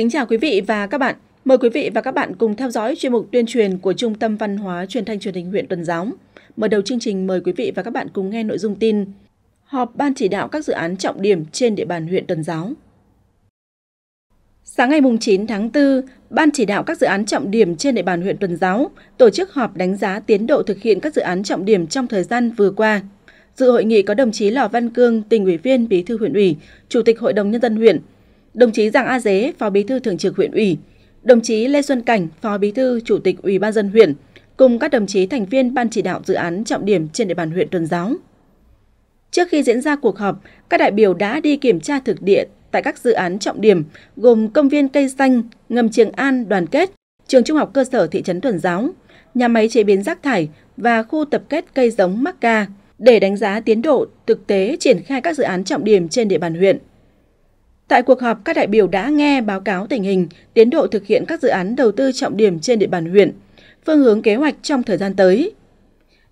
Kính chào quý vị và các bạn. Mời quý vị và các bạn cùng theo dõi chuyên mục tuyên truyền của Trung tâm Văn hóa Truyền thanh Truyền hình huyện Tuần Giáo. Mở đầu chương trình mời quý vị và các bạn cùng nghe nội dung tin Họp Ban chỉ đạo các dự án trọng điểm trên địa bàn huyện Tuần Giáo. Sáng ngày 9 tháng 4, Ban chỉ đạo các dự án trọng điểm trên địa bàn huyện Tuần Giáo tổ chức họp đánh giá tiến độ thực hiện các dự án trọng điểm trong thời gian vừa qua. Dự hội nghị có đồng chí Lò Văn Cương, tỉnh ủy viên Bí thư huyện ủy, Chủ tịch Hội đồng Nhân dân huyện, đồng chí Giàng A Dế, Phó Bí thư Thường trực huyện ủy, đồng chí Lê Xuân Cảnh, Phó Bí thư Chủ tịch Ủy ban dân huyện cùng các đồng chí thành viên ban chỉ đạo dự án trọng điểm trên địa bàn huyện Tuần Giáo. Trước khi diễn ra cuộc họp, các đại biểu đã đi kiểm tra thực địa tại các dự án trọng điểm gồm công viên cây xanh, ngầm Trường An đoàn kết, trường trung học cơ sở thị trấn Tuần Giáo, nhà máy chế biến rác thải và khu tập kết cây giống Macca để đánh giá tiến độ thực tế triển khai các dự án trọng điểm trên địa bàn huyện. Tại cuộc họp, các đại biểu đã nghe báo cáo tình hình, tiến độ thực hiện các dự án đầu tư trọng điểm trên địa bàn huyện, phương hướng kế hoạch trong thời gian tới.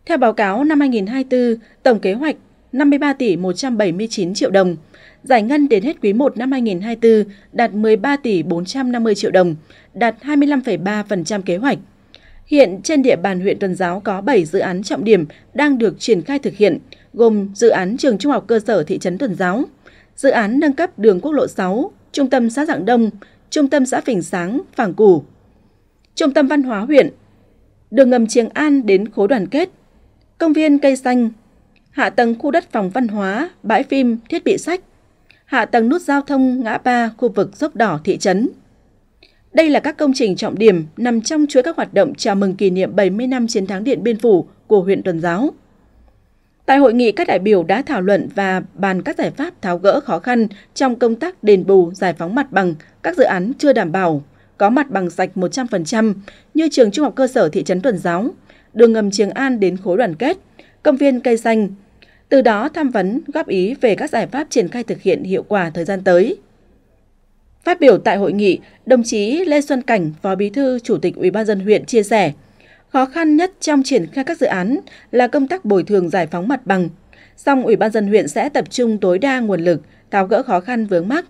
Theo báo cáo năm 2024, tổng kế hoạch 53 tỷ 179 triệu đồng, giải ngân đến hết quý 1 năm 2024 đạt 13 tỷ 450 triệu đồng, đạt 25,3% kế hoạch. Hiện trên địa bàn huyện Tuần Giáo có 7 dự án trọng điểm đang được triển khai thực hiện, gồm dự án trường trung học cơ sở thị trấn Tuần Giáo, dự án nâng cấp đường quốc lộ 6, trung tâm xã Dạng Đông, trung tâm xã Phình Sáng, Phàng Củ, trung tâm văn hóa huyện, đường ngầm Triềng An đến khối đoàn kết, công viên cây xanh, hạ tầng khu đất phòng văn hóa, bãi phim, thiết bị sách, hạ tầng nút giao thông ngã ba khu vực dốc đỏ thị trấn. Đây là các công trình trọng điểm nằm trong chuỗi các hoạt động chào mừng kỷ niệm 70 năm chiến thắng Điện Biên Phủ của huyện Tuần Giáo. Tại hội nghị, các đại biểu đã thảo luận và bàn các giải pháp tháo gỡ khó khăn trong công tác đền bù giải phóng mặt bằng các dự án chưa đảm bảo, có mặt bằng sạch 100% như trường trung học cơ sở thị trấn Tuần Giáo, đường ngầm Trường An đến khối đoàn kết, công viên cây xanh. Từ đó tham vấn, góp ý về các giải pháp triển khai thực hiện hiệu quả thời gian tới. Phát biểu tại hội nghị, đồng chí Lê Xuân Cảnh, Phó Bí thư Chủ tịch Ủy ban dân huyện chia sẻ – Khó khăn nhất trong triển khai các dự án là công tác bồi thường giải phóng mặt bằng. Song Ủy ban dân huyện sẽ tập trung tối đa nguồn lực tháo gỡ khó khăn vướng mắc,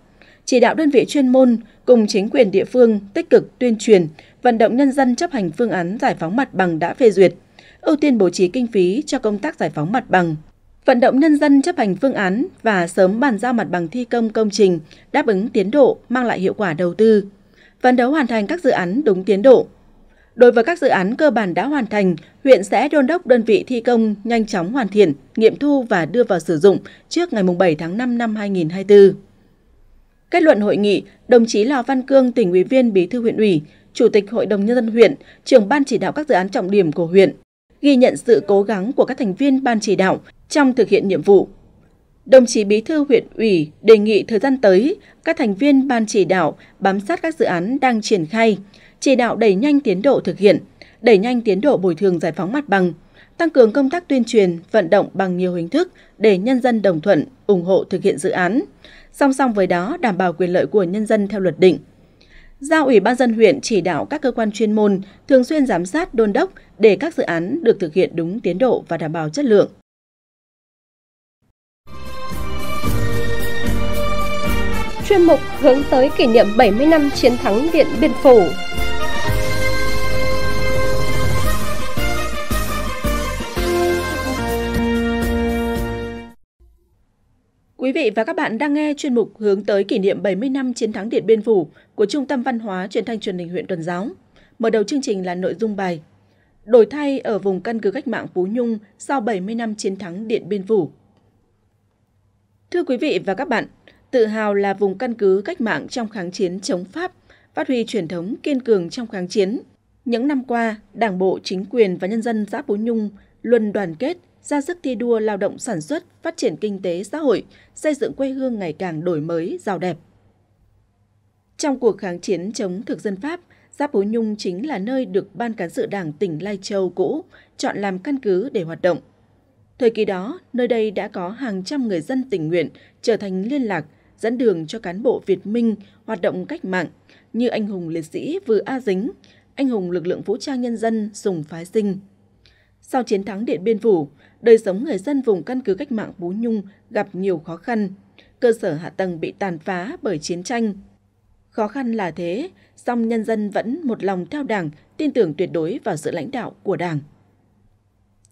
chỉ đạo đơn vị chuyên môn cùng chính quyền địa phương tích cực tuyên truyền, vận động nhân dân chấp hành phương án giải phóng mặt bằng đã phê duyệt, ưu tiên bố trí kinh phí cho công tác giải phóng mặt bằng, vận động nhân dân chấp hành phương án và sớm bàn giao mặt bằng thi công công trình đáp ứng tiến độ mang lại hiệu quả đầu tư, phấn đấu hoàn thành các dự án đúng tiến độ, Đối với các dự án cơ bản đã hoàn thành, huyện sẽ đôn đốc đơn vị thi công nhanh chóng hoàn thiện, nghiệm thu và đưa vào sử dụng trước ngày 7 tháng 5 năm 2024. Kết luận hội nghị, đồng chí Lò Văn Cương, tỉnh ủy viên Bí thư huyện ủy, Chủ tịch Hội đồng Nhân dân huyện, trưởng ban chỉ đạo các dự án trọng điểm của huyện, ghi nhận sự cố gắng của các thành viên ban chỉ đạo trong thực hiện nhiệm vụ. Đồng chí Bí thư huyện ủy đề nghị thời gian tới, các thành viên ban chỉ đạo bám sát các dự án đang triển khai, chỉ đạo đẩy nhanh tiến độ thực hiện, đẩy nhanh tiến độ bồi thường giải phóng mặt bằng, tăng cường công tác tuyên truyền, vận động bằng nhiều hình thức để nhân dân đồng thuận, ủng hộ thực hiện dự án. Song song với đó, đảm bảo quyền lợi của nhân dân theo luật định. Giao Ủy ban dân huyện chỉ đạo các cơ quan chuyên môn thường xuyên giám sát đôn đốc để các dự án được thực hiện đúng tiến độ và đảm bảo chất lượng. Chuyên mục hướng tới kỷ niệm 70 năm chiến thắng Điện Biên Phủ Quý vị và các bạn đang nghe chuyên mục hướng tới kỷ niệm 70 năm chiến thắng Điện Biên Phủ của Trung tâm Văn hóa Truyền thanh Truyền hình huyện Tuần Giáo. Mở đầu chương trình là nội dung bài Đổi thay ở vùng căn cứ cách mạng Phú Nhung sau 70 năm chiến thắng Điện Biên Phủ. Thưa quý vị và các bạn, tự hào là vùng căn cứ cách mạng trong kháng chiến chống Pháp, phát huy truyền thống kiên cường trong kháng chiến. Những năm qua, Đảng bộ, chính quyền và nhân dân xã Phú Nhung luôn đoàn kết, ra sức thi đua lao động sản xuất, phát triển kinh tế xã hội, xây dựng quê hương ngày càng đổi mới, giàu đẹp. Trong cuộc kháng chiến chống thực dân Pháp, Giáp Bố Nhung chính là nơi được Ban Cán sự Đảng tỉnh Lai Châu cũ chọn làm căn cứ để hoạt động. Thời kỳ đó, nơi đây đã có hàng trăm người dân tình nguyện trở thành liên lạc, dẫn đường cho cán bộ Việt Minh hoạt động cách mạng như anh hùng liệt sĩ Vừa A Dính, anh hùng lực lượng vũ trang nhân dân Sùng Phái Sinh. Sau chiến thắng Điện Biên Phủ, đời sống người dân vùng căn cứ cách mạng Bú Nhung gặp nhiều khó khăn, cơ sở hạ tầng bị tàn phá bởi chiến tranh. Khó khăn là thế, song nhân dân vẫn một lòng theo Đảng, tin tưởng tuyệt đối vào sự lãnh đạo của Đảng.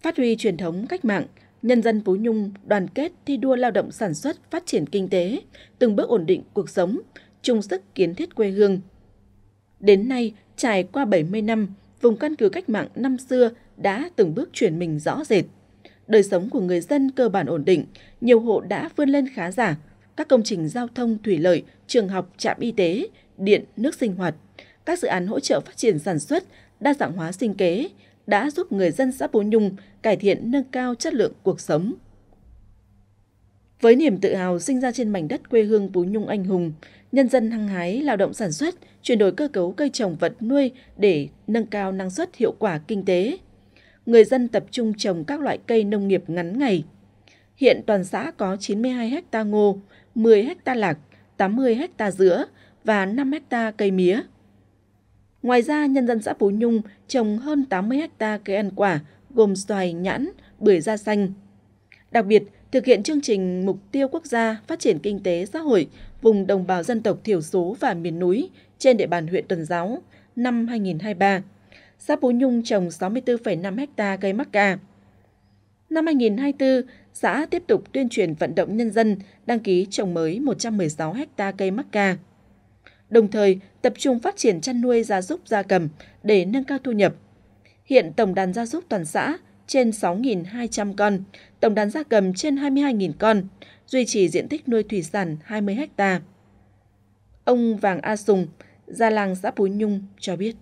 Phát huy truyền thống cách mạng, nhân dân Phú Nhung đoàn kết thi đua lao động sản xuất, phát triển kinh tế, từng bước ổn định cuộc sống, chung sức kiến thiết quê hương. Đến nay, trải qua 70 năm, vùng căn cứ cách mạng năm xưa đã từng bước chuyển mình rõ rệt đời sống của người dân cơ bản ổn định, nhiều hộ đã vươn lên khá giả. Các công trình giao thông thủy lợi, trường học, trạm y tế, điện, nước sinh hoạt, các dự án hỗ trợ phát triển sản xuất, đa dạng hóa sinh kế đã giúp người dân xã Bố Nhung cải thiện nâng cao chất lượng cuộc sống. Với niềm tự hào sinh ra trên mảnh đất quê hương Bố Nhung anh hùng, nhân dân hăng hái lao động sản xuất, chuyển đổi cơ cấu cây trồng vật nuôi để nâng cao năng suất hiệu quả kinh tế người dân tập trung trồng các loại cây nông nghiệp ngắn ngày. Hiện toàn xã có 92 ha ngô, 10 ha lạc, 80 ha dứa và 5 ha cây mía. Ngoài ra, nhân dân xã Phú Nhung trồng hơn 80 ha cây ăn quả gồm xoài, nhãn, bưởi da xanh. Đặc biệt, thực hiện chương trình Mục tiêu Quốc gia Phát triển Kinh tế Xã hội vùng đồng bào dân tộc thiểu số và miền núi trên địa bàn huyện Tuần Giáo năm 2023 xã Phú Nhung trồng 64,5 ha cây mắc ca. Năm 2024, xã tiếp tục tuyên truyền vận động nhân dân đăng ký trồng mới 116 ha cây mắc ca. Đồng thời, tập trung phát triển chăn nuôi gia súc gia cầm để nâng cao thu nhập. Hiện tổng đàn gia súc toàn xã trên 6.200 con, tổng đàn gia cầm trên 22.000 con, duy trì diện tích nuôi thủy sản 20 ha. Ông Vàng A Sùng, gia làng xã Pú Nhung cho biết.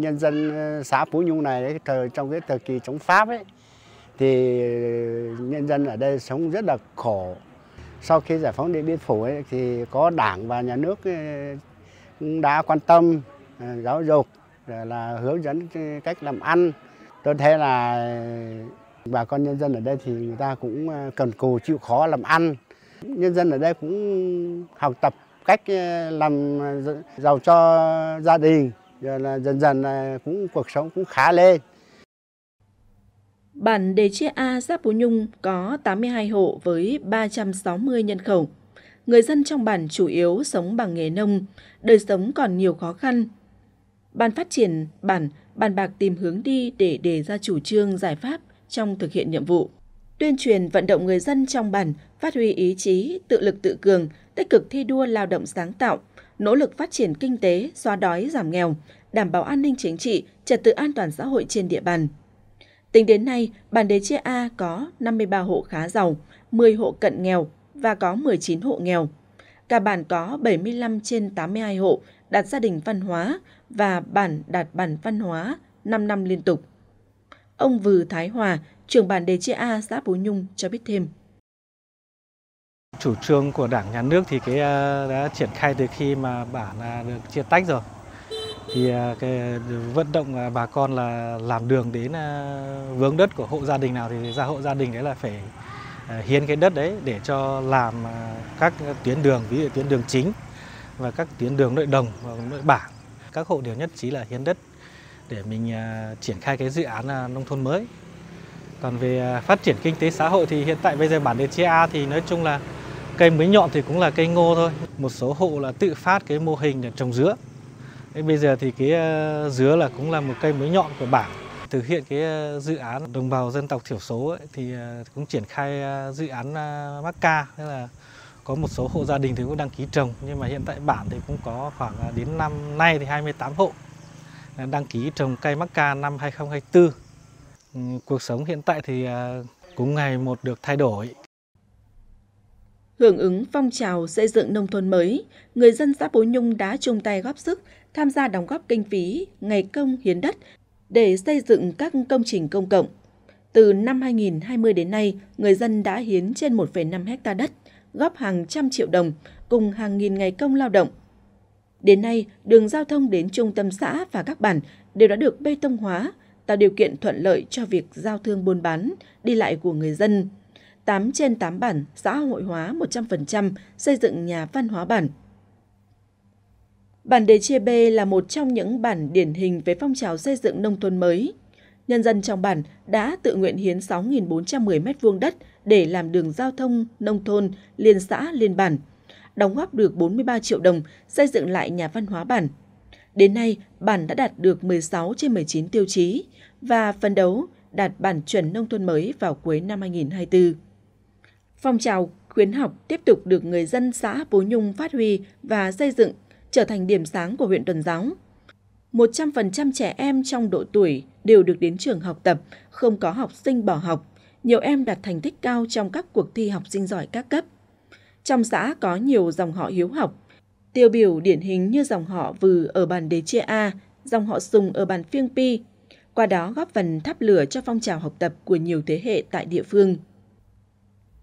Nhân dân ờ, xã Phú Nhung này thời trong cái thời kỳ chống Pháp ấy thì nhân dân ở đây sống rất là khổ. Sau khi giải phóng Điện Biên Phủ ấy thì có Đảng và nhà nước ờ, đã quan tâm ờ, giáo dục là hướng dẫn cách làm ăn. Tôi thấy là bà con nhân dân ở đây thì người ta cũng cần cù chịu khó làm ăn. Nhân dân ở đây cũng học tập cách làm giàu cho gia đình giờ là dần dần là cũng cuộc sống cũng khá lên Bản Đề Chia A Giáp Phú Nhung có 82 hộ với 360 nhân khẩu. Người dân trong bản chủ yếu sống bằng nghề nông, đời sống còn nhiều khó khăn. Ban phát triển bản bàn bạc tìm hướng đi để đề ra chủ trương giải pháp trong thực hiện nhiệm vụ. Tuyên truyền vận động người dân trong bản phát huy ý chí, tự lực tự cường, tích cực thi đua lao động sáng tạo, nỗ lực phát triển kinh tế, xóa đói, giảm nghèo, đảm bảo an ninh chính trị, trật tự an toàn xã hội trên địa bàn. Tính đến nay, bản đế chia A có 53 hộ khá giàu, 10 hộ cận nghèo và có 19 hộ nghèo. Cả bản có 75 trên 82 hộ đạt gia đình văn hóa và bản đạt bản văn hóa 5 năm liên tục. Ông Vừ Thái Hòa, trưởng bản đề chia A xã Bú Nhung cho biết thêm chủ trương của Đảng nhà nước thì cái ờ, đã triển khai từ khi mà bản ờ, được chia tách rồi. Thì ờ, cái vận động bà con là làm đường đến vướng đất của hộ gia đình nào thì ra hộ gia đình đấy là phải hiến cái đất đấy để cho làm các tuyến đường ví dụ tuyến đường chính và các tuyến đường nội đồng và nội bản các hộ đều nhất trí là hiến đất để mình triển khai cái dự án nông thôn mới còn về phát triển kinh tế xã hội thì hiện tại bây giờ bản đề chia A thì nói chung là Cây mới nhọn thì cũng là cây ngô thôi. Một số hộ là tự phát cái mô hình để trồng dứa. bây giờ thì cái ờ, dứa là cũng là một cây mới nhọn của bản. Thực hiện cái ờ, dự án đồng bào dân tộc thiểu số ấy, thì ờ, cũng triển khai dự án mắc ca. Thế là có một số hộ gia đình thì cũng đăng ký trồng nhưng mà hiện tại bản thì cũng có khoảng đến năm nay thì 28 hộ đăng ký trồng cây mắc ca năm 2024. Ừ, cuộc sống hiện tại thì cũng ngày một được thay đổi Hưởng ứng phong trào xây dựng nông thôn mới, người dân xã Bố Nhung đã chung tay góp sức, tham gia đóng góp kinh phí, ngày công hiến đất để xây dựng các công trình công cộng. Từ năm 2020 đến nay, người dân đã hiến trên 1,5 hecta đất, góp hàng trăm triệu đồng cùng hàng nghìn ngày công lao động. Đến nay, đường giao thông đến trung tâm xã và các bản đều đã được bê tông hóa, tạo điều kiện thuận lợi cho việc giao thương buôn bán, đi lại của người dân. 8 trên 8 bản xã hội hóa 100% xây dựng nhà văn hóa bản. Bản đề chia B là một trong những bản điển hình về phong trào xây dựng nông thôn mới. Nhân dân trong bản đã tự nguyện hiến 6.410 m2 đất để làm đường giao thông nông thôn liên xã liên bản, đóng góp được 43 triệu đồng xây dựng lại nhà văn hóa bản. Đến nay, bản đã đạt được 16 trên 19 tiêu chí và phấn đấu đạt bản chuẩn nông thôn mới vào cuối năm 2024. Phong trào khuyến học tiếp tục được người dân xã Bố Nhung phát huy và xây dựng trở thành điểm sáng của huyện Tuần Giáo. 100% trẻ em trong độ tuổi đều được đến trường học tập, không có học sinh bỏ học. Nhiều em đạt thành tích cao trong các cuộc thi học sinh giỏi các cấp. Trong xã có nhiều dòng họ hiếu học, tiêu biểu điển hình như dòng họ Vừ ở bàn Đế Chia A, dòng họ Sùng ở bàn Phiêng Pi, qua đó góp phần thắp lửa cho phong trào học tập của nhiều thế hệ tại địa phương.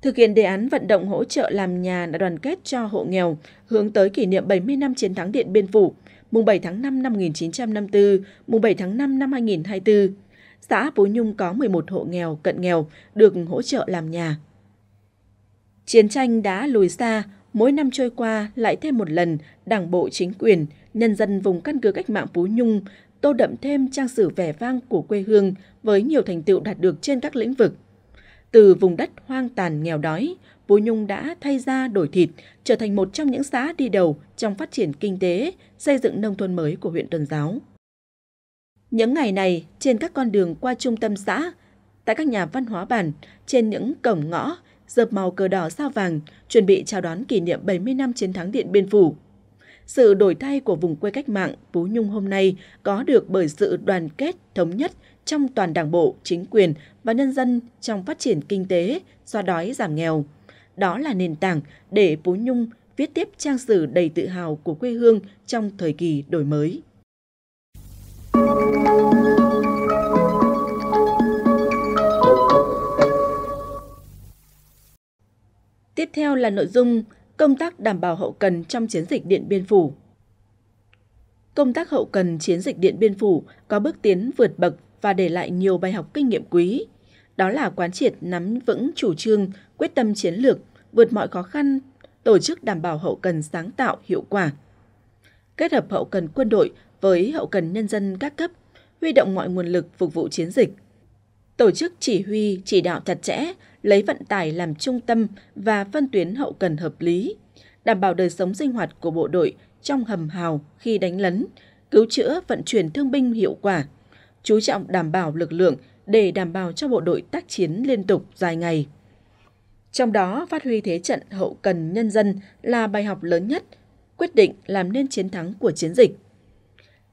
Thực hiện đề án vận động hỗ trợ làm nhà đã đoàn kết cho hộ nghèo hướng tới kỷ niệm 70 năm chiến thắng Điện Biên Phủ, mùng 7 tháng 5 năm 1954, mùng 7 tháng 5 năm 2024. Xã phú Nhung có 11 hộ nghèo, cận nghèo được hỗ trợ làm nhà. Chiến tranh đã lùi xa, mỗi năm trôi qua lại thêm một lần, đảng bộ chính quyền, nhân dân vùng căn cứ cách mạng phú Nhung tô đậm thêm trang sử vẻ vang của quê hương với nhiều thành tựu đạt được trên các lĩnh vực – từ vùng đất hoang tàn nghèo đói, Bố Nhung đã thay da đổi thịt, trở thành một trong những xã đi đầu trong phát triển kinh tế, xây dựng nông thôn mới của huyện Tuần Giáo. Những ngày này, trên các con đường qua trung tâm xã, tại các nhà văn hóa bản, trên những cổng ngõ, dợp màu cờ đỏ sao vàng, chuẩn bị chào đón kỷ niệm 70 năm chiến thắng Điện Biên Phủ. Sự đổi thay của vùng quê cách mạng Phú Nhung hôm nay có được bởi sự đoàn kết, thống nhất trong toàn đảng bộ, chính quyền và nhân dân trong phát triển kinh tế, xoa đói giảm nghèo. Đó là nền tảng để Pú Nhung viết tiếp trang sử đầy tự hào của quê hương trong thời kỳ đổi mới. Tiếp theo là nội dung công tác đảm bảo hậu cần trong chiến dịch Điện Biên Phủ. Công tác hậu cần chiến dịch Điện Biên Phủ có bước tiến vượt bậc và để lại nhiều bài học kinh nghiệm quý. Đó là quán triệt nắm vững chủ trương, quyết tâm chiến lược, vượt mọi khó khăn, tổ chức đảm bảo hậu cần sáng tạo hiệu quả. Kết hợp hậu cần quân đội với hậu cần nhân dân các cấp, huy động mọi nguồn lực phục vụ chiến dịch. Tổ chức chỉ huy, chỉ đạo chặt chẽ, lấy vận tải làm trung tâm và phân tuyến hậu cần hợp lý, đảm bảo đời sống sinh hoạt của bộ đội trong hầm hào khi đánh lấn, cứu chữa vận chuyển thương binh hiệu quả – chú trọng đảm bảo lực lượng để đảm bảo cho bộ đội tác chiến liên tục dài ngày. Trong đó, phát huy thế trận hậu cần nhân dân là bài học lớn nhất, quyết định làm nên chiến thắng của chiến dịch.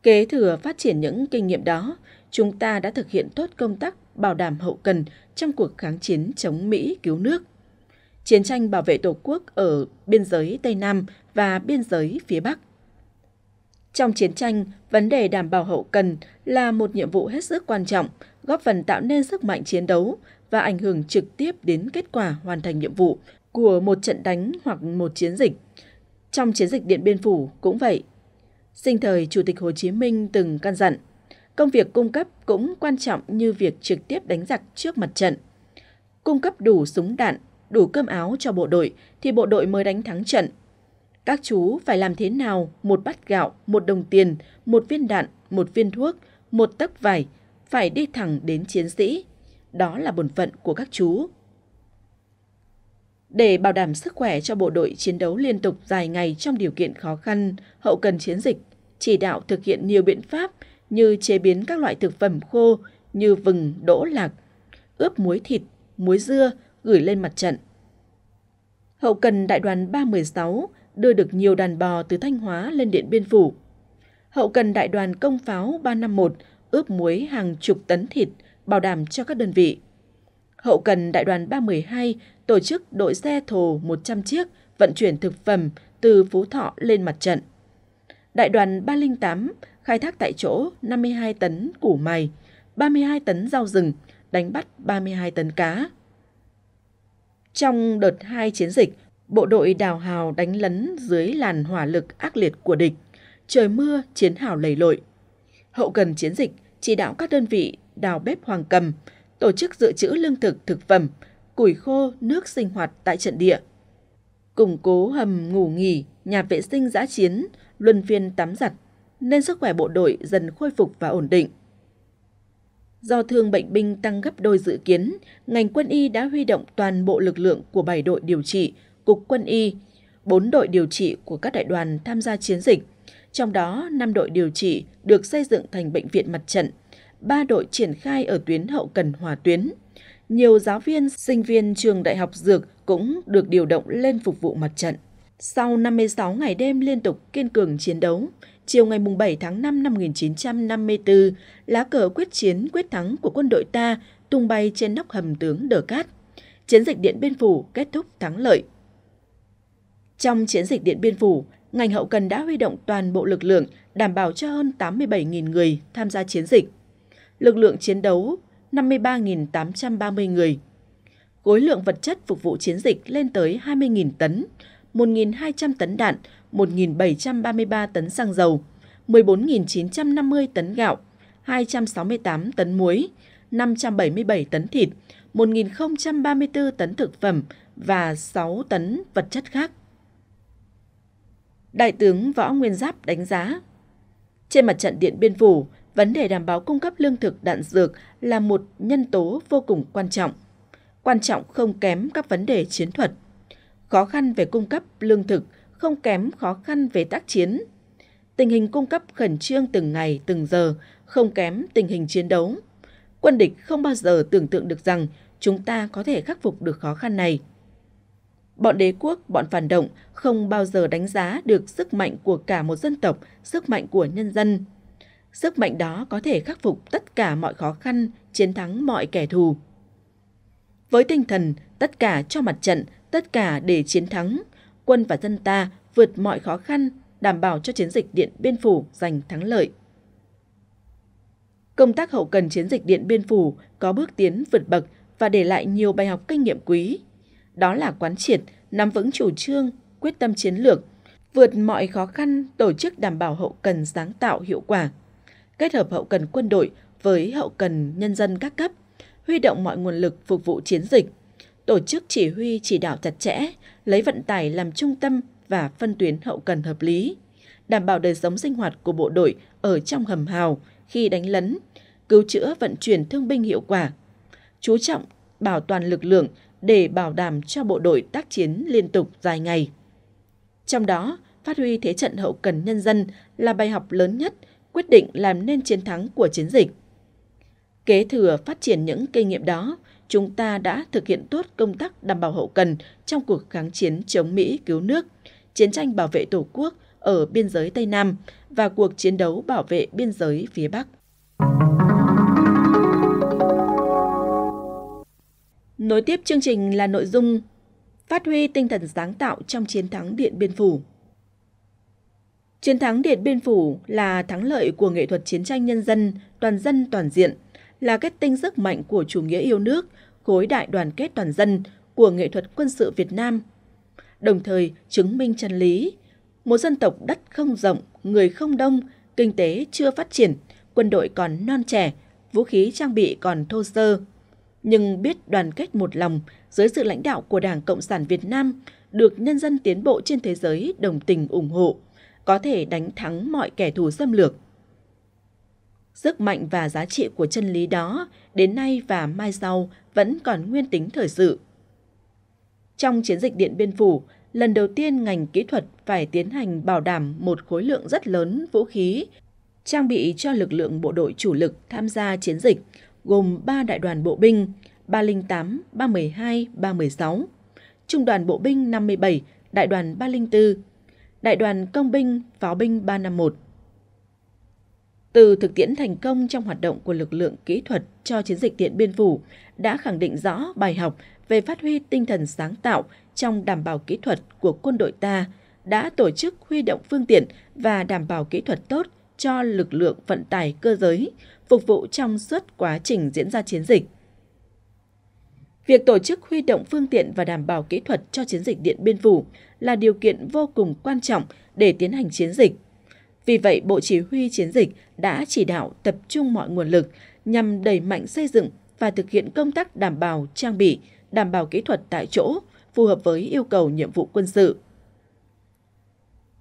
Kế thừa phát triển những kinh nghiệm đó, chúng ta đã thực hiện tốt công tác bảo đảm hậu cần trong cuộc kháng chiến chống Mỹ cứu nước. Chiến tranh bảo vệ Tổ quốc ở biên giới Tây Nam và biên giới phía Bắc. Trong chiến tranh, vấn đề đảm bảo hậu cần là một nhiệm vụ hết sức quan trọng, góp phần tạo nên sức mạnh chiến đấu và ảnh hưởng trực tiếp đến kết quả hoàn thành nhiệm vụ của một trận đánh hoặc một chiến dịch. Trong chiến dịch Điện Biên Phủ cũng vậy. Sinh thời Chủ tịch Hồ Chí Minh từng căn dặn, công việc cung cấp cũng quan trọng như việc trực tiếp đánh giặc trước mặt trận. Cung cấp đủ súng đạn, đủ cơm áo cho bộ đội thì bộ đội mới đánh thắng trận – các chú phải làm thế nào một bát gạo, một đồng tiền, một viên đạn, một viên thuốc, một tấc vải phải đi thẳng đến chiến sĩ. Đó là bổn phận của các chú. Để bảo đảm sức khỏe cho bộ đội chiến đấu liên tục dài ngày trong điều kiện khó khăn, hậu cần chiến dịch, chỉ đạo thực hiện nhiều biện pháp như chế biến các loại thực phẩm khô như vừng, đỗ lạc, ướp muối thịt, muối dưa gửi lên mặt trận. Hậu cần đại đoàn 316 đưa được nhiều đàn bò từ Thanh Hóa lên Điện Biên Phủ. Hậu cần đại đoàn công pháo 351 ướp muối hàng chục tấn thịt, bảo đảm cho các đơn vị. Hậu cần đại đoàn 312 tổ chức đội xe thồ 100 chiếc vận chuyển thực phẩm từ Phú Thọ lên mặt trận. Đại đoàn 308 khai thác tại chỗ 52 tấn củ mài, 32 tấn rau rừng, đánh bắt 32 tấn cá. Trong đợt 2 chiến dịch, Bộ đội đào hào đánh lấn dưới làn hỏa lực ác liệt của địch. Trời mưa, chiến hào lầy lội. Hậu cần chiến dịch chỉ đạo các đơn vị đào bếp hoàng cầm, tổ chức dự trữ lương thực thực phẩm, củi khô, nước sinh hoạt tại trận địa. Củng cố hầm ngủ nghỉ, nhà vệ sinh giã chiến, luân phiên tắm giặt, nên sức khỏe bộ đội dần khôi phục và ổn định. Do thương bệnh binh tăng gấp đôi dự kiến, ngành quân y đã huy động toàn bộ lực lượng của bảy đội điều trị Cục Quân y, 4 đội điều trị của các đại đoàn tham gia chiến dịch, trong đó 5 đội điều trị được xây dựng thành bệnh viện mặt trận, 3 đội triển khai ở tuyến hậu cần hòa tuyến. Nhiều giáo viên, sinh viên trường Đại học Dược cũng được điều động lên phục vụ mặt trận. Sau 56 ngày đêm liên tục kiên cường chiến đấu, chiều ngày 7 tháng 5 năm 1954, lá cờ quyết chiến quyết thắng của quân đội ta tung bay trên nóc hầm tướng Đờ Cát. Chiến dịch Điện Biên Phủ kết thúc thắng lợi – trong chiến dịch Điện Biên Phủ, ngành hậu cần đã huy động toàn bộ lực lượng, đảm bảo cho hơn 87.000 người tham gia chiến dịch. Lực lượng chiến đấu 53.830 người. Khối lượng vật chất phục vụ chiến dịch lên tới 20.000 tấn, 1.200 tấn đạn, 1.733 tấn xăng dầu, 14.950 tấn gạo, 268 tấn muối, 577 tấn thịt, 1.034 tấn thực phẩm và 6 tấn vật chất khác. Đại tướng Võ Nguyên Giáp đánh giá. Trên mặt trận Điện Biên Phủ, vấn đề đảm bảo cung cấp lương thực đạn dược là một nhân tố vô cùng quan trọng. Quan trọng không kém các vấn đề chiến thuật. Khó khăn về cung cấp lương thực không kém khó khăn về tác chiến. Tình hình cung cấp khẩn trương từng ngày, từng giờ, không kém tình hình chiến đấu. Quân địch không bao giờ tưởng tượng được rằng chúng ta có thể khắc phục được khó khăn này. Bọn đế quốc, bọn phản động không bao giờ đánh giá được sức mạnh của cả một dân tộc, sức mạnh của nhân dân. Sức mạnh đó có thể khắc phục tất cả mọi khó khăn, chiến thắng mọi kẻ thù. Với tinh thần tất cả cho mặt trận, tất cả để chiến thắng, quân và dân ta vượt mọi khó khăn, đảm bảo cho chiến dịch Điện Biên Phủ giành thắng lợi. Công tác hậu cần chiến dịch Điện Biên Phủ có bước tiến vượt bậc và để lại nhiều bài học kinh nghiệm quý đó là quán triệt, nắm vững chủ trương, quyết tâm chiến lược, vượt mọi khó khăn tổ chức đảm bảo hậu cần sáng tạo hiệu quả, kết hợp hậu cần quân đội với hậu cần nhân dân các cấp, huy động mọi nguồn lực phục vụ chiến dịch, tổ chức chỉ huy chỉ đạo chặt chẽ, lấy vận tải làm trung tâm và phân tuyến hậu cần hợp lý, đảm bảo đời sống sinh hoạt của bộ đội ở trong hầm hào khi đánh lấn, cứu chữa vận chuyển thương binh hiệu quả, chú trọng bảo toàn lực lượng để bảo đảm cho bộ đội tác chiến liên tục dài ngày. Trong đó, phát huy thế trận hậu cần nhân dân là bài học lớn nhất quyết định làm nên chiến thắng của chiến dịch. Kế thừa phát triển những kinh nghiệm đó, chúng ta đã thực hiện tốt công tác đảm bảo hậu cần trong cuộc kháng chiến chống Mỹ cứu nước, chiến tranh bảo vệ Tổ quốc ở biên giới Tây Nam và cuộc chiến đấu bảo vệ biên giới phía Bắc. Thank you Nối tiếp chương trình là nội dung phát huy tinh thần sáng tạo trong chiến thắng Điện Biên Phủ. Chiến thắng Điện Biên Phủ là thắng lợi của nghệ thuật chiến tranh nhân dân, toàn dân toàn diện, là kết tinh sức mạnh của chủ nghĩa yêu nước, khối đại đoàn kết toàn dân của nghệ thuật quân sự Việt Nam. Đồng thời chứng minh chân lý, một dân tộc đất không rộng, người không đông, kinh tế chưa phát triển, quân đội còn non trẻ, vũ khí trang bị còn thô sơ, nhưng biết đoàn kết một lòng dưới sự lãnh đạo của Đảng Cộng sản Việt Nam, được nhân dân tiến bộ trên thế giới đồng tình ủng hộ, có thể đánh thắng mọi kẻ thù xâm lược. Sức mạnh và giá trị của chân lý đó đến nay và mai sau vẫn còn nguyên tính thời sự. Trong chiến dịch Điện Biên Phủ, lần đầu tiên ngành kỹ thuật phải tiến hành bảo đảm một khối lượng rất lớn vũ khí, trang bị cho lực lượng bộ đội chủ lực tham gia chiến dịch – gồm 3 đại đoàn bộ binh 308, 312, 316, Trung đoàn bộ binh 57, Đại đoàn 304, Đại đoàn công binh pháo binh 351. Từ thực tiễn thành công trong hoạt động của lực lượng kỹ thuật cho chiến dịch Điện Biên Phủ đã khẳng định rõ bài học về phát huy tinh thần sáng tạo trong đảm bảo kỹ thuật của quân đội ta, đã tổ chức huy động phương tiện và đảm bảo kỹ thuật tốt cho lực lượng vận tải cơ giới phục vụ trong suốt quá trình diễn ra chiến dịch. Việc tổ chức huy động phương tiện và đảm bảo kỹ thuật cho chiến dịch Điện Biên Phủ là điều kiện vô cùng quan trọng để tiến hành chiến dịch. Vì vậy, Bộ Chỉ huy chiến dịch đã chỉ đạo tập trung mọi nguồn lực nhằm đẩy mạnh xây dựng và thực hiện công tác đảm bảo trang bị, đảm bảo kỹ thuật tại chỗ, phù hợp với yêu cầu nhiệm vụ quân sự.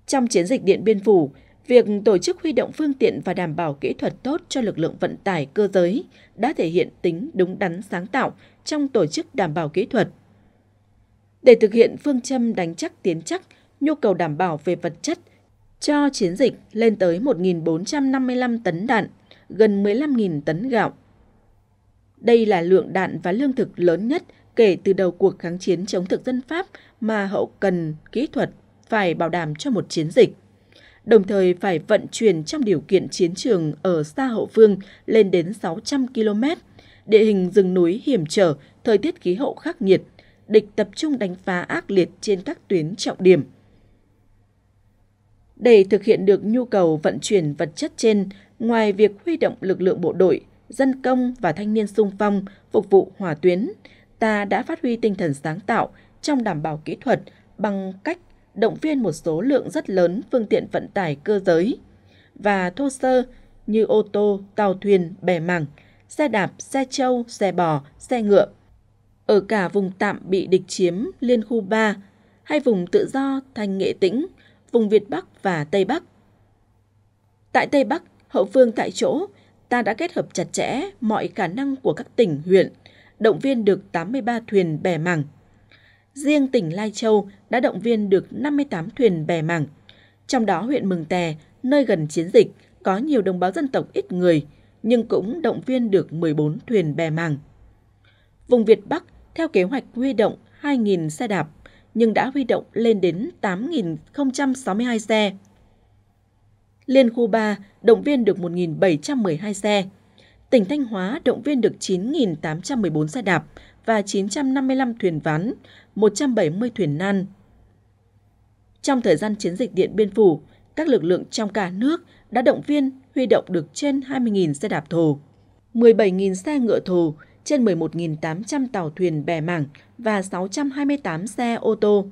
Trong chiến dịch Điện Biên Phủ, Việc tổ chức huy động phương tiện và đảm bảo kỹ thuật tốt cho lực lượng vận tải cơ giới đã thể hiện tính đúng đắn sáng tạo trong tổ chức đảm bảo kỹ thuật. Để thực hiện phương châm đánh chắc tiến chắc, nhu cầu đảm bảo về vật chất cho chiến dịch lên tới 1.455 tấn đạn, gần 15.000 tấn gạo. Đây là lượng đạn và lương thực lớn nhất kể từ đầu cuộc kháng chiến chống thực dân Pháp mà hậu cần, kỹ thuật phải bảo đảm cho một chiến dịch đồng thời phải vận chuyển trong điều kiện chiến trường ở xa hậu phương lên đến 600 km. Địa hình rừng núi hiểm trở, thời tiết khí hậu khắc nghiệt, địch tập trung đánh phá ác liệt trên các tuyến trọng điểm. Để thực hiện được nhu cầu vận chuyển vật chất trên, ngoài việc huy động lực lượng bộ đội, dân công và thanh niên sung phong phục vụ hỏa tuyến, ta đã phát huy tinh thần sáng tạo trong đảm bảo kỹ thuật bằng cách động viên một số lượng rất lớn phương tiện vận tải cơ giới và thô sơ như ô tô, tàu thuyền, bè mảng, xe đạp, xe trâu, xe bò, xe ngựa. Ở cả vùng tạm bị địch chiếm Liên Khu 3 hay vùng tự do thành Nghệ Tĩnh, vùng Việt Bắc và Tây Bắc. Tại Tây Bắc, hậu phương tại chỗ, ta đã kết hợp chặt chẽ mọi khả năng của các tỉnh, huyện, động viên được 83 thuyền bè mảng, riêng tỉnh Lai Châu đã động viên được 58 thuyền bè mảng. Trong đó huyện Mường Tè, nơi gần chiến dịch, có nhiều đồng bào dân tộc ít người, nhưng cũng động viên được 14 thuyền bè mảng. Vùng Việt Bắc theo kế hoạch huy động 2.000 xe đạp, nhưng đã huy động lên đến 8.062 xe. Liên khu 3 động viên được 1.712 xe. Tỉnh Thanh Hóa động viên được 9.814 xe đạp và 955 thuyền ván, 170 thuyền nan. Trong thời gian chiến dịch Điện Biên Phủ, các lực lượng trong cả nước đã động viên huy động được trên 20.000 xe đạp thổ, 17.000 xe ngựa thổ, trên 11.800 tàu thuyền bè mảng và 628 xe ô tô.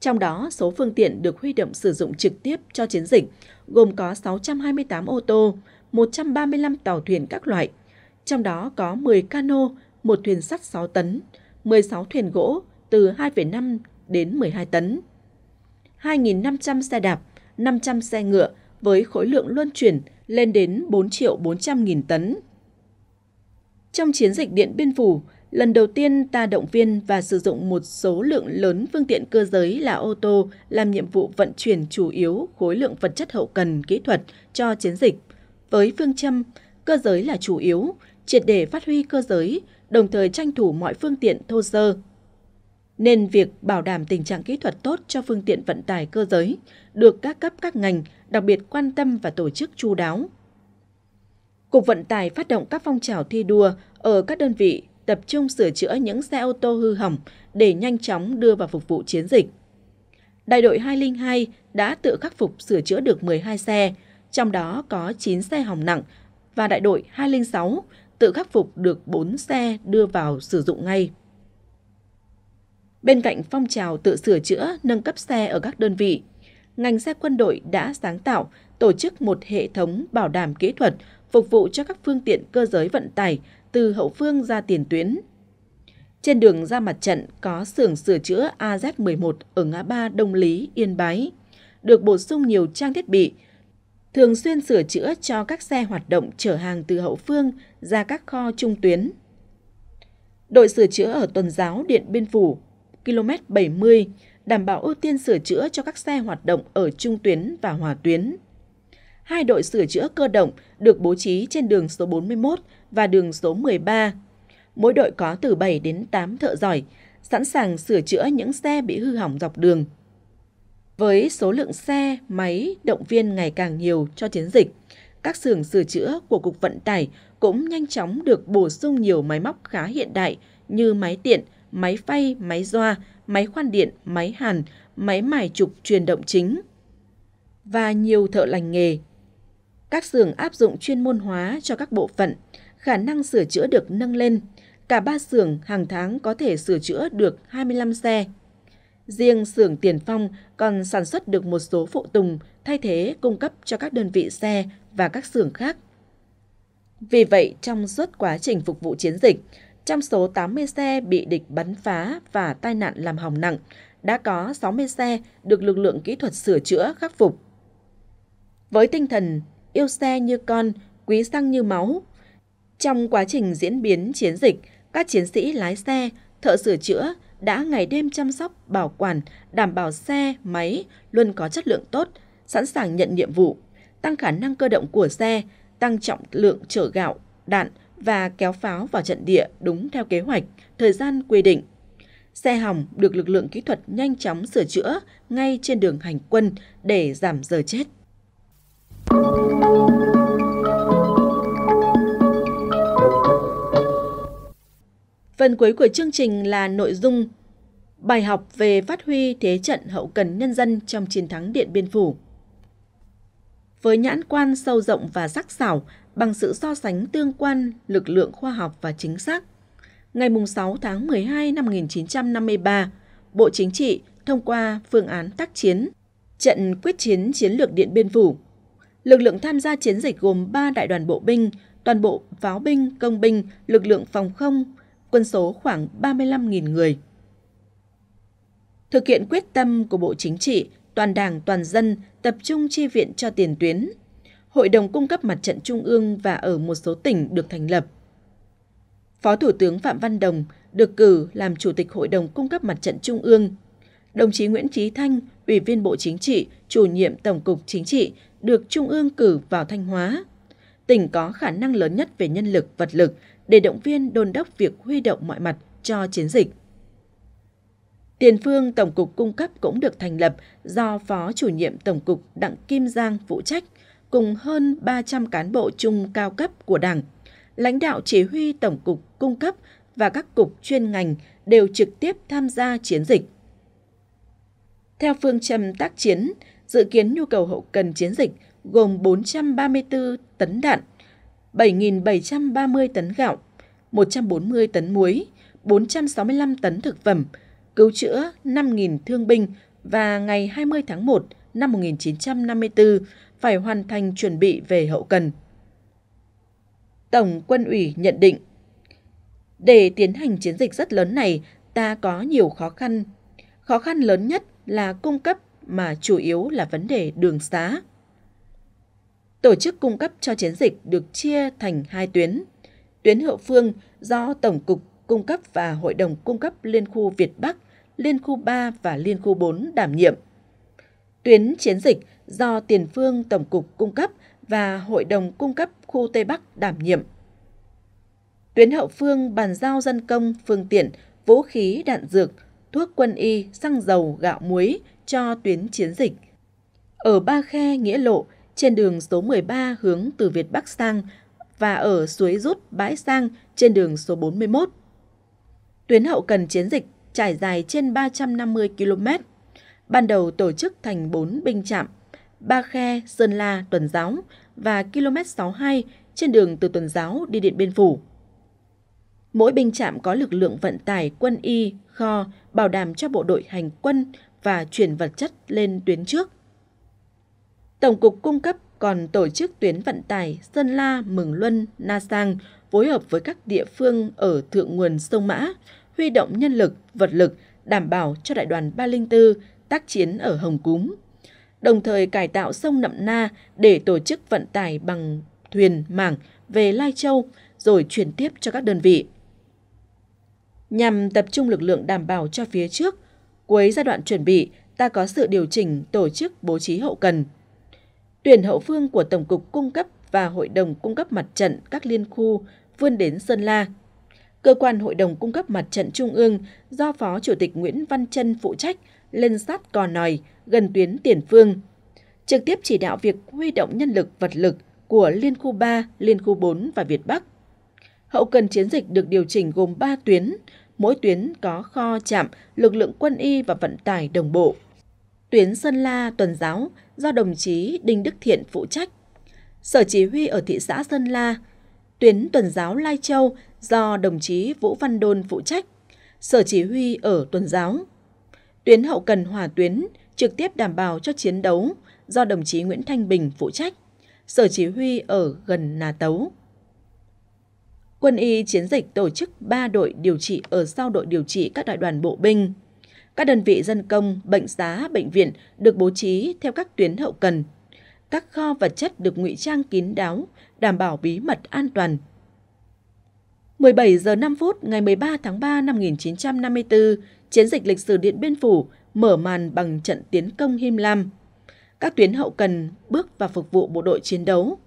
Trong đó, số phương tiện được huy động sử dụng trực tiếp cho chiến dịch gồm có 628 ô tô, 135 tàu thuyền các loại, trong đó có 10 cano một thuyền sắt 6 tấn, 16 thuyền gỗ từ 2,5 đến 12 tấn, 2.500 xe đạp, 500 xe ngựa với khối lượng luân chuyển lên đến 4 triệu 400 nghìn tấn. Trong chiến dịch Điện Biên Phủ, lần đầu tiên ta động viên và sử dụng một số lượng lớn phương tiện cơ giới là ô tô làm nhiệm vụ vận chuyển chủ yếu khối lượng vật chất hậu cần kỹ thuật cho chiến dịch. Với phương châm, cơ giới là chủ yếu, triệt để phát huy cơ giới, đồng thời tranh thủ mọi phương tiện thô sơ. Nên việc bảo đảm tình trạng kỹ thuật tốt cho phương tiện vận tải cơ giới được các cấp các ngành đặc biệt quan tâm và tổ chức chu đáo. Cục Vận tải phát động các phong trào thi đua ở các đơn vị tập trung sửa chữa những xe ô tô hư hỏng để nhanh chóng đưa vào phục vụ chiến dịch. Đại đội 202 đã tự khắc phục sửa chữa được 12 xe, trong đó có 9 xe hỏng nặng và đại đội 206 tự khắc phục được 4 xe đưa vào sử dụng ngay. Bên cạnh phong trào tự sửa chữa, nâng cấp xe ở các đơn vị, ngành xe quân đội đã sáng tạo tổ chức một hệ thống bảo đảm kỹ thuật phục vụ cho các phương tiện cơ giới vận tải từ hậu phương ra tiền tuyến. Trên đường ra mặt trận có xưởng sửa chữa AZ11 ở ngã ba Đông Lý, Yên Bái, được bổ sung nhiều trang thiết bị, thường xuyên sửa chữa cho các xe hoạt động chở hàng từ hậu phương ra các kho trung tuyến. Đội sửa chữa ở tuần giáo Điện Biên Phủ, km 70, đảm bảo ưu tiên sửa chữa cho các xe hoạt động ở trung tuyến và hòa tuyến. Hai đội sửa chữa cơ động được bố trí trên đường số 41 và đường số 13. Mỗi đội có từ 7 đến 8 thợ giỏi, sẵn sàng sửa chữa những xe bị hư hỏng dọc đường – với số lượng xe, máy, động viên ngày càng nhiều cho chiến dịch, các xưởng sửa chữa của Cục Vận tải cũng nhanh chóng được bổ sung nhiều máy móc khá hiện đại như máy tiện, máy phay, máy doa, máy khoan điện, máy hàn, máy mài trục truyền động chính và nhiều thợ lành nghề. Các xưởng áp dụng chuyên môn hóa cho các bộ phận, khả năng sửa chữa được nâng lên. Cả ba xưởng hàng tháng có thể sửa chữa được 25 xe. Riêng xưởng Tiền Phong còn sản xuất được một số phụ tùng thay thế cung cấp cho các đơn vị xe và các xưởng khác. Vì vậy, trong suốt quá trình phục vụ chiến dịch, trong số 80 xe bị địch bắn phá và tai nạn làm hỏng nặng, đã có 60 xe được lực lượng kỹ thuật sửa chữa khắc phục. Với tinh thần yêu xe như con, quý xăng như máu, trong quá trình diễn biến chiến dịch, các chiến sĩ lái xe, thợ sửa chữa đã ngày đêm chăm sóc, bảo quản, đảm bảo xe, máy luôn có chất lượng tốt, sẵn sàng nhận nhiệm vụ, tăng khả năng cơ động của xe, tăng trọng lượng chở gạo, đạn và kéo pháo vào trận địa đúng theo kế hoạch, thời gian quy định. Xe hỏng được lực lượng kỹ thuật nhanh chóng sửa chữa ngay trên đường hành quân để giảm giờ chết. Phần cuối của chương trình là nội dung bài học về phát huy thế trận hậu cần nhân dân trong chiến thắng Điện Biên Phủ. Với nhãn quan sâu rộng và sắc sảo, bằng sự so sánh tương quan, lực lượng khoa học và chính xác. Ngày 6 tháng 12 năm 1953, Bộ Chính trị thông qua phương án tác chiến, trận quyết chiến chiến lược Điện Biên Phủ. Lực lượng tham gia chiến dịch gồm 3 đại đoàn bộ binh, toàn bộ pháo binh, công binh, lực lượng phòng không, quân số khoảng 35.000 người. Thực hiện quyết tâm của Bộ Chính trị, toàn đảng toàn dân tập trung chi viện cho tiền tuyến. Hội đồng cung cấp mặt trận trung ương và ở một số tỉnh được thành lập. Phó Thủ tướng Phạm Văn Đồng được cử làm Chủ tịch Hội đồng cung cấp mặt trận trung ương. Đồng chí Nguyễn Trí Thanh, Ủy viên Bộ Chính trị, chủ nhiệm Tổng cục Chính trị, được Trung ương cử vào Thanh Hóa. Tỉnh có khả năng lớn nhất về nhân lực, vật lực để động viên đôn đốc việc huy động mọi mặt cho chiến dịch. Tiền phương Tổng cục Cung cấp cũng được thành lập do Phó chủ nhiệm Tổng cục Đặng Kim Giang phụ trách, cùng hơn 300 cán bộ trung cao cấp của Đảng. Lãnh đạo chỉ huy Tổng cục Cung cấp và các cục chuyên ngành đều trực tiếp tham gia chiến dịch. Theo phương châm tác chiến, dự kiến nhu cầu hậu cần chiến dịch gồm 434 tấn đạn – 7.730 tấn gạo, 140 tấn muối, 465 tấn thực phẩm, cứu chữa 5.000 thương binh và ngày 20 tháng 1 năm 1954 phải hoàn thành chuẩn bị về hậu cần. Tổng quân ủy nhận định Để tiến hành chiến dịch rất lớn này, ta có nhiều khó khăn. Khó khăn lớn nhất là cung cấp mà chủ yếu là vấn đề đường xá tổ chức cung cấp cho chiến dịch được chia thành hai tuyến. Tuyến hậu phương do Tổng cục cung cấp và Hội đồng cung cấp Liên khu Việt Bắc, Liên khu 3 và Liên khu 4 đảm nhiệm. Tuyến chiến dịch do Tiền phương Tổng cục cung cấp và Hội đồng cung cấp khu Tây Bắc đảm nhiệm. Tuyến hậu phương bàn giao dân công, phương tiện, vũ khí, đạn dược, thuốc quân y, xăng dầu, gạo muối cho tuyến chiến dịch. Ở Ba Khe, Nghĩa Lộ, trên đường số 13 hướng từ Việt Bắc sang và ở suối rút Bãi Sang trên đường số 41. Tuyến hậu cần chiến dịch trải dài trên 350 km, ban đầu tổ chức thành 4 binh trạm, Ba Khe, Sơn La, Tuần Giáo và km 62 trên đường từ Tuần Giáo đi Điện Biên Phủ. Mỗi binh trạm có lực lượng vận tải quân y, kho, bảo đảm cho bộ đội hành quân và chuyển vật chất lên tuyến trước. Tổng cục cung cấp còn tổ chức tuyến vận tải Sơn La, Mường Luân, Na Sang phối hợp với các địa phương ở thượng nguồn sông Mã, huy động nhân lực, vật lực đảm bảo cho đại đoàn 304 tác chiến ở Hồng Cúm. Đồng thời cải tạo sông Nậm Na để tổ chức vận tải bằng thuyền mảng về Lai Châu rồi chuyển tiếp cho các đơn vị. Nhằm tập trung lực lượng đảm bảo cho phía trước, cuối giai đoạn chuẩn bị, ta có sự điều chỉnh tổ chức bố trí hậu cần – tuyển hậu phương của Tổng cục Cung cấp và Hội đồng Cung cấp Mặt trận các liên khu vươn đến Sơn La. Cơ quan Hội đồng Cung cấp Mặt trận Trung ương do Phó Chủ tịch Nguyễn Văn Trân phụ trách lên sát cò nòi gần tuyến tiền phương, trực tiếp chỉ đạo việc huy động nhân lực vật lực của Liên khu 3, Liên khu 4 và Việt Bắc. Hậu cần chiến dịch được điều chỉnh gồm 3 tuyến, mỗi tuyến có kho chạm, lực lượng quân y và vận tải đồng bộ tuyến Sơn La tuần giáo do đồng chí Đinh Đức Thiện phụ trách. Sở chỉ huy ở thị xã Sơn La, tuyến tuần giáo Lai Châu do đồng chí Vũ Văn Đôn phụ trách, sở chỉ huy ở tuần giáo. Tuyến hậu cần hòa tuyến trực tiếp đảm bảo cho chiến đấu do đồng chí Nguyễn Thanh Bình phụ trách, sở chỉ huy ở gần Nà Tấu. Quân y chiến dịch tổ chức 3 đội điều trị ở sau đội điều trị các đại đoàn bộ binh – các đơn vị dân công, bệnh xá bệnh viện được bố trí theo các tuyến hậu cần. Các kho vật chất được ngụy trang kín đáo, đảm bảo bí mật an toàn. 17 giờ 5 phút ngày 13 tháng 3 năm 1954, chiến dịch lịch sử Điện Biên Phủ mở màn bằng trận tiến công Him Lam. Các tuyến hậu cần bước vào phục vụ bộ đội chiến đấu.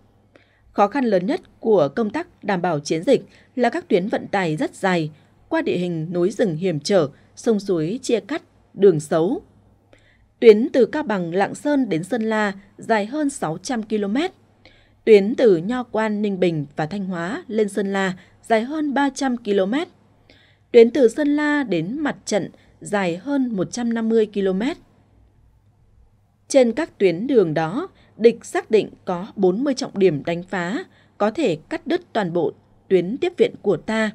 Khó khăn lớn nhất của công tác đảm bảo chiến dịch là các tuyến vận tải rất dài, qua địa hình núi rừng hiểm trở, sông suối chia cắt, đường xấu. Tuyến từ Cao Bằng, Lạng Sơn đến Sơn La dài hơn 600 km. Tuyến từ Nho Quan, Ninh Bình và Thanh Hóa lên Sơn La dài hơn 300 km. Tuyến từ Sơn La đến mặt trận dài hơn 150 km. Trên các tuyến đường đó, địch xác định có 40 trọng điểm đánh phá, có thể cắt đứt toàn bộ tuyến tiếp viện của ta.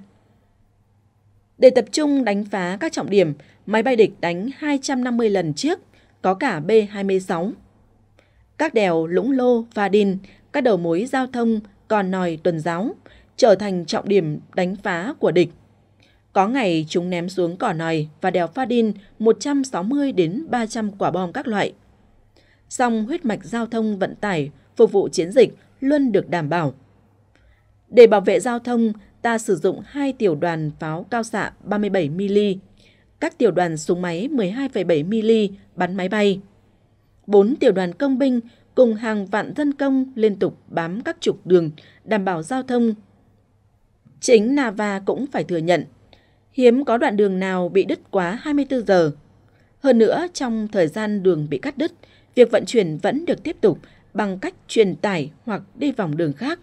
Để tập trung đánh phá các trọng điểm, máy bay địch đánh 250 lần trước, có cả B-26. Các đèo Lũng Lô và Đìn, các đầu mối giao thông còn nòi tuần giáo, trở thành trọng điểm đánh phá của địch. Có ngày chúng ném xuống cỏ nòi và đèo Pha Đin 160 đến 300 quả bom các loại. Song huyết mạch giao thông vận tải phục vụ chiến dịch luôn được đảm bảo. Để bảo vệ giao thông, ta sử dụng hai tiểu đoàn pháo cao xạ 37mm, các tiểu đoàn súng máy 12,7mm bắn máy bay. Bốn tiểu đoàn công binh cùng hàng vạn dân công liên tục bám các trục đường, đảm bảo giao thông. Chính Nava cũng phải thừa nhận, hiếm có đoạn đường nào bị đứt quá 24 giờ. Hơn nữa, trong thời gian đường bị cắt đứt, việc vận chuyển vẫn được tiếp tục bằng cách truyền tải hoặc đi vòng đường khác.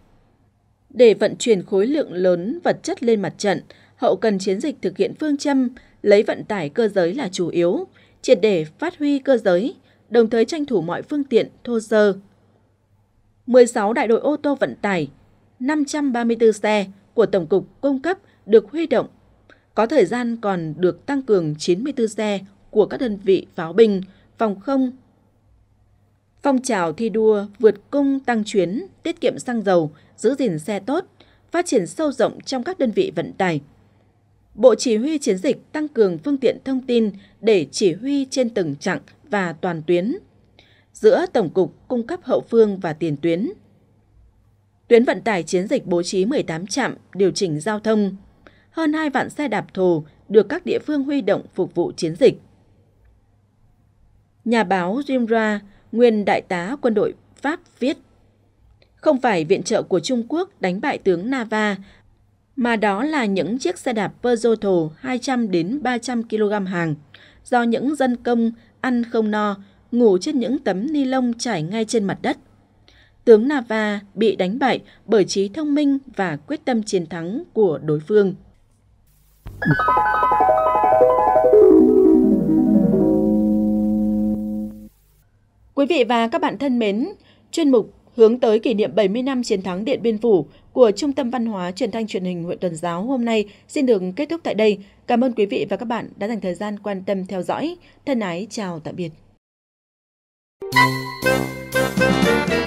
Để vận chuyển khối lượng lớn vật chất lên mặt trận, hậu cần chiến dịch thực hiện phương châm lấy vận tải cơ giới là chủ yếu, triệt để phát huy cơ giới, đồng thời tranh thủ mọi phương tiện thô sơ. 16 đại đội ô tô vận tải, 534 xe của Tổng cục cung cấp được huy động. Có thời gian còn được tăng cường 94 xe của các đơn vị pháo binh, phòng không. Phong trào thi đua vượt cung tăng chuyến, tiết kiệm xăng dầu giữ gìn xe tốt, phát triển sâu rộng trong các đơn vị vận tải. Bộ Chỉ huy Chiến dịch tăng cường phương tiện thông tin để chỉ huy trên từng chặng và toàn tuyến. Giữa Tổng cục cung cấp hậu phương và tiền tuyến. Tuyến vận tải chiến dịch bố trí 18 trạm điều chỉnh giao thông. Hơn 2 vạn xe đạp thồ được các địa phương huy động phục vụ chiến dịch. Nhà báo Jim Ra, nguyên đại tá quân đội Pháp viết không phải viện trợ của Trung Quốc đánh bại tướng Nava, mà đó là những chiếc xe đạp Peugeot 200 đến 300 kg hàng do những dân công ăn không no, ngủ trên những tấm ni lông trải ngay trên mặt đất. Tướng Nava bị đánh bại bởi trí thông minh và quyết tâm chiến thắng của đối phương. Quý vị và các bạn thân mến, chuyên mục Hướng tới kỷ niệm 70 năm chiến thắng Điện Biên Phủ của Trung tâm Văn hóa Truyền thanh Truyền hình huyện Tuần Giáo hôm nay xin được kết thúc tại đây. Cảm ơn quý vị và các bạn đã dành thời gian quan tâm theo dõi. Thân ái chào tạm biệt.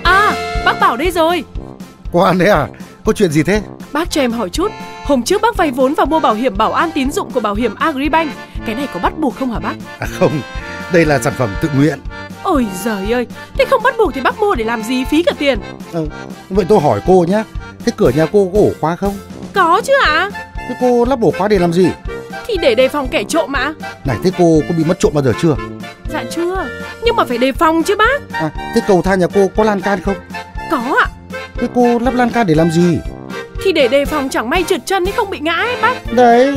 À, bác Bảo đây rồi. Quan đấy à? Có chuyện gì thế? Bác cho em hỏi chút, hôm trước bác vay vốn và mua bảo hiểm bảo an tín dụng của bảo hiểm Agribank, cái này có bắt buộc không hả bác? À không, đây là sản phẩm tự nguyện Ôi giời ơi, thế không bắt buộc thì bác mua để làm gì phí cả tiền ừ, Vậy tôi hỏi cô nhé, thế cửa nhà cô có ổ khóa không? Có chứ ạ à? Thế cô lắp ổ khóa để làm gì? Thì để đề phòng kẻ trộm ạ Này thế cô có bị mất trộm bao giờ chưa? Dạ chưa, nhưng mà phải đề phòng chứ bác à, Thế cầu thang nhà cô có lan can không? Có ạ à. Thế cô lắp lan can để làm gì? Thì để đề phòng chẳng may trượt chân thì không bị ngã ấy bác Đấy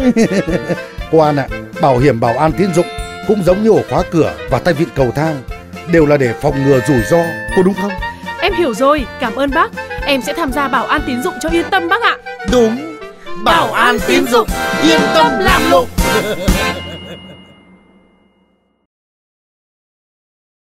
Cô An ạ, à, bảo hiểm bảo an tiến dụng cũng giống như ổ khóa cửa và tay vịn cầu thang đều là để phòng ngừa rủi ro, có đúng không? Em hiểu rồi, cảm ơn bác. Em sẽ tham gia bảo an tín dụng cho yên tâm bác ạ. Đúng. Bảo, bảo an tín dụng yên tâm làm lụng.